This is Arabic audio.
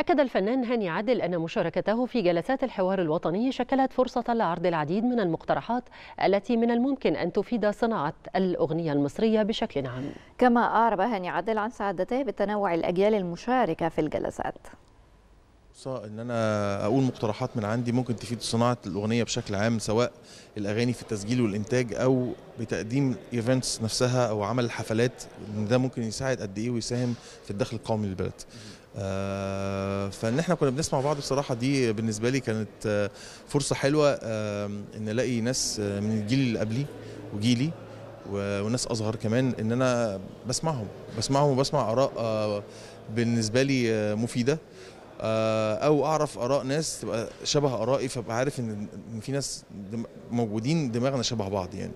أكد الفنان هاني عادل أن مشاركته في جلسات الحوار الوطني شكلت فرصة لعرض العديد من المقترحات التي من الممكن أن تفيد صناعة الأغنية المصرية بشكل عام كما أعرب هاني عادل عن سعادته بتنوع الأجيال المشاركة في الجلسات ان انا اقول مقترحات من عندي ممكن تفيد صناعه الاغنيه بشكل عام سواء الاغاني في التسجيل والانتاج او بتقديم ايفنتس نفسها او عمل حفلات ده ممكن يساعد قد ايه ويساهم في الدخل القومي للبلد آه، فان احنا كنا بنسمع بعض بصراحه دي بالنسبه لي كانت آه، فرصه حلوه ان الاقي ناس آه، من الجيل اللي قبلي وجيلي وناس اصغر كمان ان انا بسمعهم بسمعهم وبسمع اراء آه، بالنسبه لي مفيده او اعرف اراء ناس تبقى شبه ارائي فابقى عارف ان في ناس موجودين دماغنا شبه بعض يعني